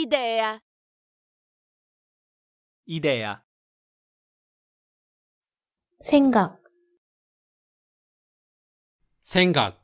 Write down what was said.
Idea. Idea. 생각. 생각.